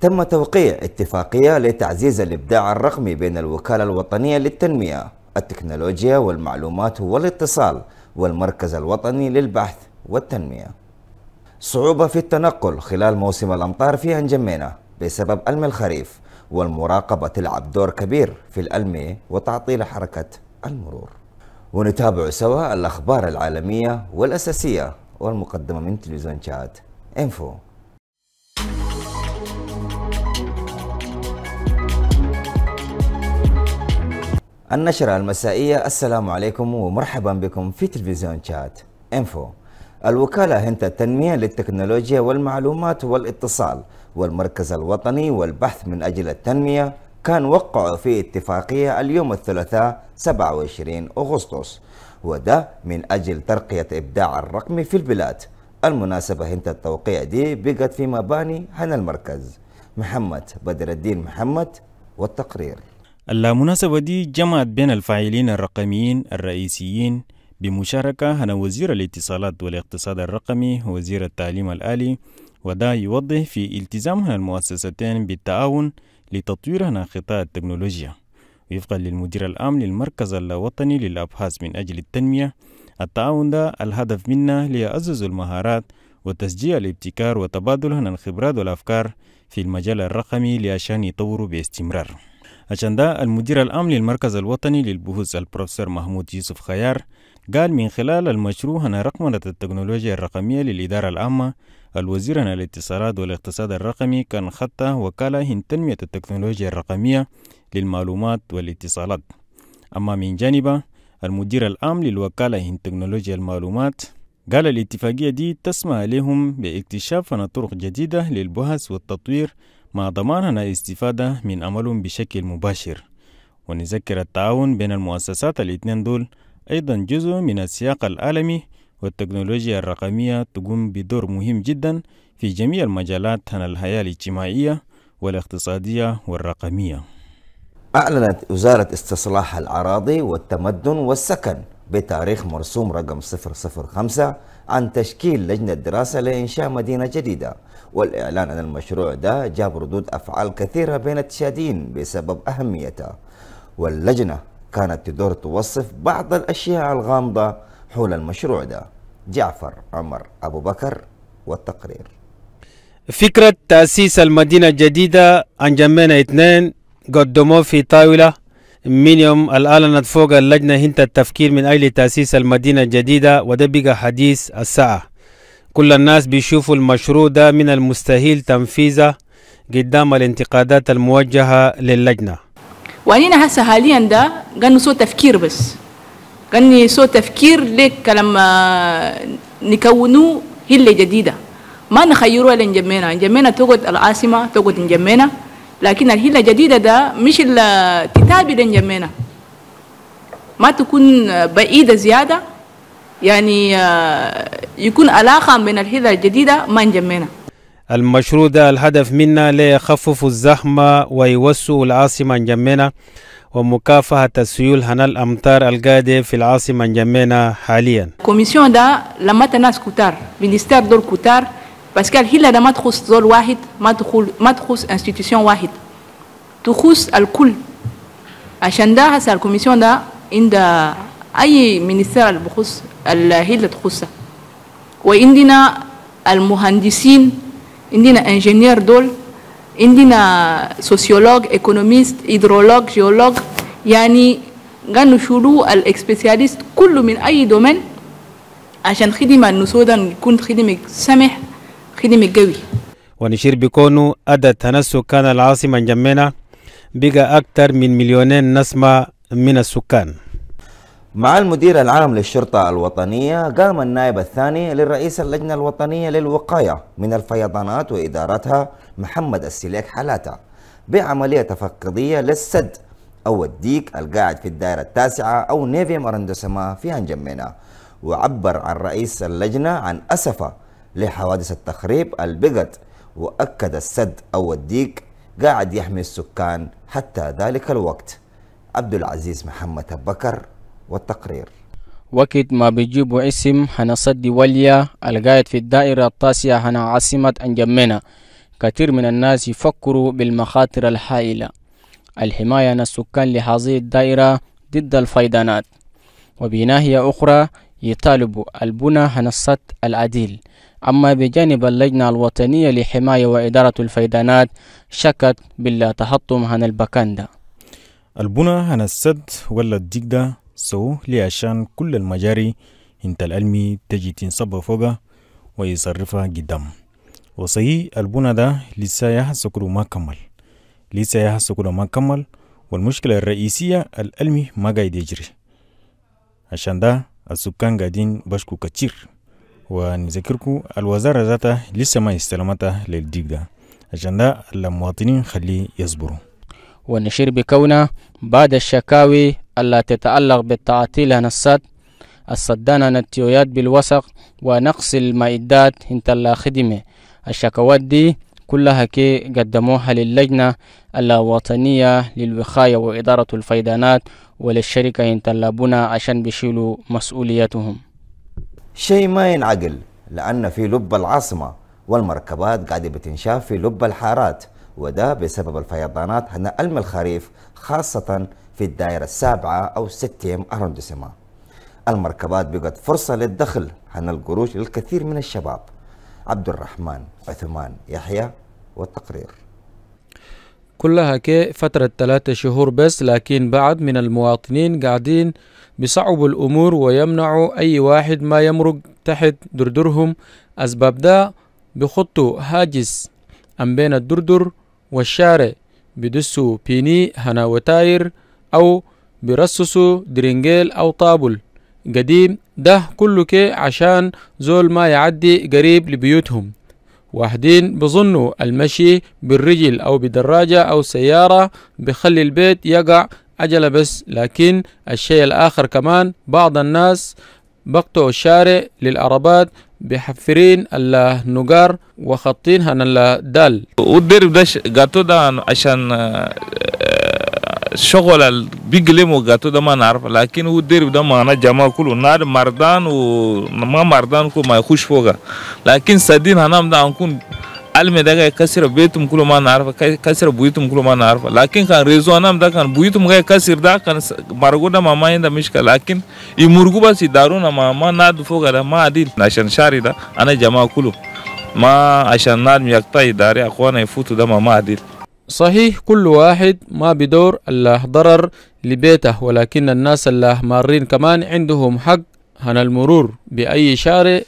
تم توقيع اتفاقية لتعزيز الإبداع الرقمي بين الوكالة الوطنية للتنمية التكنولوجيا والمعلومات والاتصال والمركز الوطني للبحث والتنمية صعوبة في التنقل خلال موسم الأمطار في أنجمينة بسبب ألم الخريف والمراقبة تلعب دور كبير في الألم وتعطيل حركة المرور ونتابع سوا الأخبار العالمية والأساسية والمقدمة من تلفزيون شات انفو النشرة المسائية السلام عليكم ومرحبا بكم في تلفزيون شات انفو الوكالة هند التنمية للتكنولوجيا والمعلومات والاتصال والمركز الوطني والبحث من أجل التنمية كان وقعوا في اتفاقية اليوم الثلاثاء 27 أغسطس وده من أجل ترقية إبداع الرقمي في البلاد المناسبة هند التوقيع دي بقت في مباني هنا المركز محمد بدر الدين محمد والتقرير اللامناسبة دي جمعت بين الفاعلين الرقميين الرئيسيين بمشاركة أنا وزير الاتصالات والاقتصاد الرقمي وزير التعليم الآلي وده يوضح في التزامها المؤسستين بالتعاون لتطوير هنا التكنولوجيا وفقا للمدير العام للمركز الوطني للأبحاث من أجل التنمية التعاون ده الهدف منه ليعزز المهارات وتشجيع الابتكار وتبادل هنا الخبرات والأفكار في المجال الرقمي لأشان يطوروا باستمرار عشان ده المدير العام للمركز الوطني للبحوث البروفيسور محمود يوسف خيار قال من خلال المشروع أن رقمنة التكنولوجيا الرقمية للإدارة العامة الوزير عن الاتصالات والاقتصاد الرقمي كان خطة وكالة هن تنمية التكنولوجيا الرقمية للمعلومات والاتصالات أما من جانبه المدير العام للوكالة هن تكنولوجيا المعلومات قال الاتفاقية دي تسمح لهم باكتشاف طرق جديدة للبحث والتطوير مع ضماننا الاستفادة من عملهم بشكل مباشر ونذكر التعاون بين المؤسسات الاثنين دول أيضا جزء من السياق العالمي والتكنولوجيا الرقمية تقوم بدور مهم جدا في جميع المجالات عن الحياة الاجتماعية والاقتصادية والرقمية أعلنت وزارة استصلاح الأراضي والتمدن والسكن بتاريخ مرسوم رقم 005 عن تشكيل لجنة دراسة لإنشاء مدينة جديدة والإعلان عن المشروع ده جاب ردود أفعال كثيرة بين التشادين بسبب أهميته واللجنة كانت تدور توصف بعض الأشياء الغامضة حول المشروع ده جعفر عمر أبو بكر والتقرير فكرة تأسيس المدينة الجديدة عن جنبنا اثنين قدموه في طاولة من يوم الأعلنت فوق اللجنة هند التفكير من أجل تأسيس المدينة الجديدة وده بقى حديث الساعة كل الناس بيشوفوا المشروع ده من المستحيل تنفيذه قدام الانتقادات الموجهة للجنة وأنينا هسه حاليا ده قالوا سوء تفكير بس قالني سوء تفكير لك لما آه، نكونوا هلة جديدة ما نخيروها لنجمينا نجمينا تقعد العاصمة تقعد نجمينا لكن الهيلة الجديده ده مش تتابع جمينا ما تكون بعيده زياده يعني آه، يكون علاقه من الهيلة الجديده ما نجمينا المشروع ده الهدف منه ليخفف الزحمة ويوسع العاصمة نجمينا ومكافحة السيول هنا الأمطار القادة في العاصمة نجمينا حاليا كوميسيون ده لما ناس كتار منستر دور كتار بس قال هلا ده ما تخص زول واحد ما تخل ما تخص انستيتيوشن واحد تخص الكل عشان ده هسه الكوميسيون ده عند اي منستر اللي بخص الهلا اللي تخصها وعندنا المهندسين عندنا انجينير دول عندنا سوسيولوج ايكونوميست هيدرولوج جيولوج يعني قالوا شلو الاكسبيسياليست كله من اي دومين عشان خدمة النسودا نكون يكون خدمة سمح خدمة الجوي ونشير بكونو أدى تنسو كان العاصمة جمينا بقى أكثر من مليونين نسمة من السكان مع المدير العام للشرطة الوطنية قام النائب الثاني للرئيس اللجنة الوطنية للوقاية من الفيضانات وإدارتها محمد السليك حلاتة بعملية تفقدية للسد أو الديك القاعد في الدائرة التاسعة أو نيفي مرندسما في أنجمينا وعبر عن رئيس اللجنة عن أسفه لحوادث التخريب البقت وأكد السد أو الديك قاعد يحمي السكان حتى ذلك الوقت عبد العزيز محمد بكر والتقرير وقت ما بيجيبوا اسم هنصدي وليا القايد في الدائرة التاسعة هنا عاصمة أنجمنا كثير من الناس يفكروا بالمخاطر الحائله الحماية عن السكان لهذه الدائرة ضد الفيضانات وبناهيه أخرى يطالب البنى عن العديل أما بجانب اللجنة الوطنية لحماية وإدارة الفيضانات شكت بلا تحطم عن البكاندا البنى عن السد ولا الدجدة سو لعشان كل المجاري انت الألمي تجي تنصب فوقها ويصرفها قدام وصي البنى ده لسا يحسكر ما كمل لسا يحسكر ما كمل والمشكلة الرئيسية الألمي ما قاعد يجري عشان ده السكان قاعدين بشكو كتير ونذكركم الوزارة ذاتها لسه ما استلمتها للديب ده عشان ده المواطنين خليه يصبروا ونشير بكونه بعد الشكاوي التي تتعلق بالتعطيل عن الصد الصدان عن التيويات بالوسق ونقص المائدات انت لا خدمة الشكوات دي كلها كي قدموها للجنة الوطنية للوقاية وإدارة الفيدانات وللشركة انت عشان بيشيلوا مسؤوليتهم شيء ما ينعقل لأن في لب العاصمة والمركبات قاعدة بتنشاف في لب الحارات وده بسبب الفيضانات هنا ألم الخريف خاصة في الدائرة السابعة أو ستيم أرندسما المركبات بقت فرصة للدخل هنا القروش للكثير من الشباب عبد الرحمن عثمان يحيى والتقرير كلها كي فترة ثلاثة شهور بس لكن بعد من المواطنين قاعدين بصعب الأمور ويمنعوا أي واحد ما يمرق تحت دردرهم أسباب ده بخطوا هاجس أم بين الدردر والشارع بدسوا بيني هنا وتاير أو برسسوا درينجيل أو طابل قديم ده كله كي عشان زول ما يعدي قريب لبيوتهم واحدين بظنوا المشي بالرجل أو بدراجة أو سيارة بخلي البيت يقع أجل بس لكن الشيء الآخر كمان بعض الناس بقطعوا الشارع للعربات بحفرين النجار وخطينها الدال والدرب ده قطو عشان شغل بيقلم وقاتو ده ما نعرف لكن هو الديرب ده معنا جماعة كله نار مردان وما مردان كله ما يخش فوقه لكن سدين هنام ده هنكون علم ده كسر بيتم كله ما نعرف كسر بيتم كله ما نعرف لكن كان ريزو هنام ده كان بيتم غير كسر ده كان مرغو ده ما ما عنده مشكلة لكن يمرغو بس يدارون ما ما نادو فوقه ده ما عديل عشان شاري ده أنا جماعة كله ما عشان نار ميقطع يداري أخوانا يفوتوا ده ما ما عديل صحيح كل واحد ما بدور الله ضرر لبيته ولكن الناس الله مارين كمان عندهم حق هنا المرور بأي شارع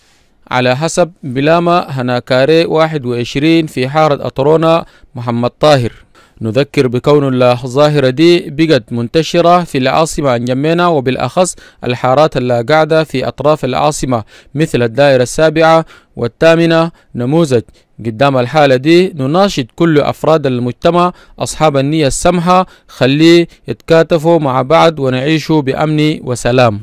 على حسب بلاما هنا كاري واحد وعشرين في حارة أطرونا محمد طاهر نذكر بكون الله ظاهرة دي بقت منتشرة في العاصمة عن يمنا وبالأخص الحارات اللي قاعدة في أطراف العاصمة مثل الدائرة السابعة والثامنة نموذج قدام الحالة دي نناشد كل أفراد المجتمع أصحاب النية السمحة خليه يتكاتفوا مع بعض ونعيشوا بأمن وسلام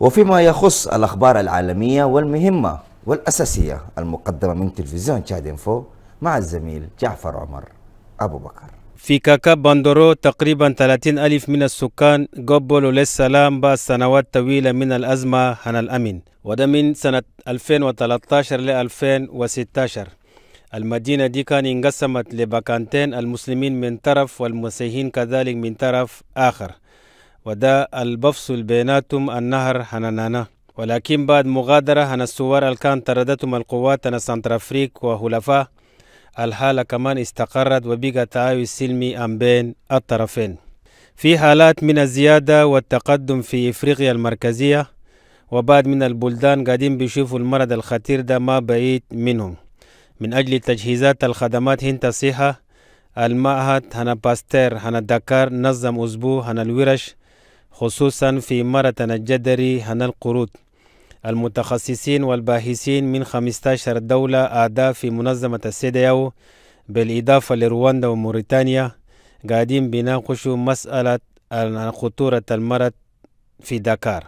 وفيما يخص الأخبار العالمية والمهمة والأساسية المقدمة من تلفزيون تشاد انفو مع الزميل جعفر عمر أبو بكر في كاكا باندورو تقريبا 30 ألف من السكان قبلوا للسلام بعد سنوات طويلة من الأزمة عن الأمن وده من سنة 2013 ل 2016 المدينة دي كان انقسمت لبكانتين المسلمين من طرف والمسيحين كذلك من طرف آخر وده البفصل بيناتهم النهر حنانانا ولكن بعد مغادرة عن الثوار كان طردتهم القوات سنترافريك وهلفاء الحالة كمان استقرت وبقى تعايش سلمي أم بين الطرفين في حالات من الزيادة والتقدم في إفريقيا المركزية وبعد من البلدان قاعدين بيشوفوا المرض الخطير ده ما بعيد منهم من أجل تجهيزات الخدمات هنت الصحة المعهد هنا باستير هنا دكار نظم أسبوع هنا الورش خصوصا في مرتنا الجدري هنا القرود المتخصصين والباحثين من 15 دولة أعضاء في منظمة السيدياو بالإضافة لرواندا وموريتانيا قاعدين بيناقشوا مسألة خطورة المرض في داكار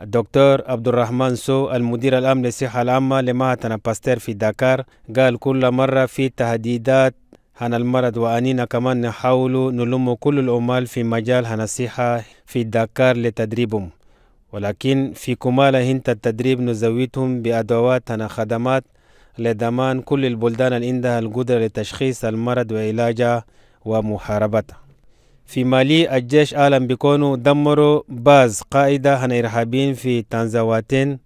الدكتور عبد الرحمن سو المدير الأمن للصحة العامة لمعهد باستير في داكار قال كل مرة في تهديدات عن المرض وأنينا كمان نحاول نلم كل العمال في مجال عن الصحة في داكار لتدريبهم ولكن في كمال هنت التدريب نزويتهم بأدوات خدمات لضمان كل البلدان اللي عندها القدرة لتشخيص المرض وعلاجه ومحاربته في مالي الجيش أعلن بكونه دمروا باز قائدة عن إرهابيين في تنزواتين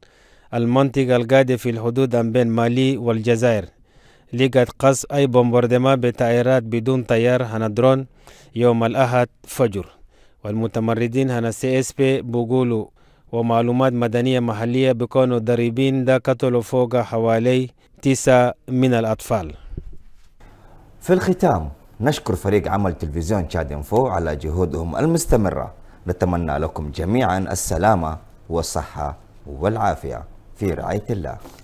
المنطقة القادة في الحدود بين مالي والجزائر لقد قص أي بومباردما بطائرات بدون طيار عن درون يوم الأحد فجر والمتمردين عن السي اس بي بقولوا ومعلومات مدنية محلية بكونوا الضريبين دا قتلوا فوق حوالي تسعة من الأطفال في الختام نشكر فريق عمل تلفزيون تشاد انفو على جهودهم المستمرة نتمنى لكم جميعا السلامة والصحة والعافية في رعاية الله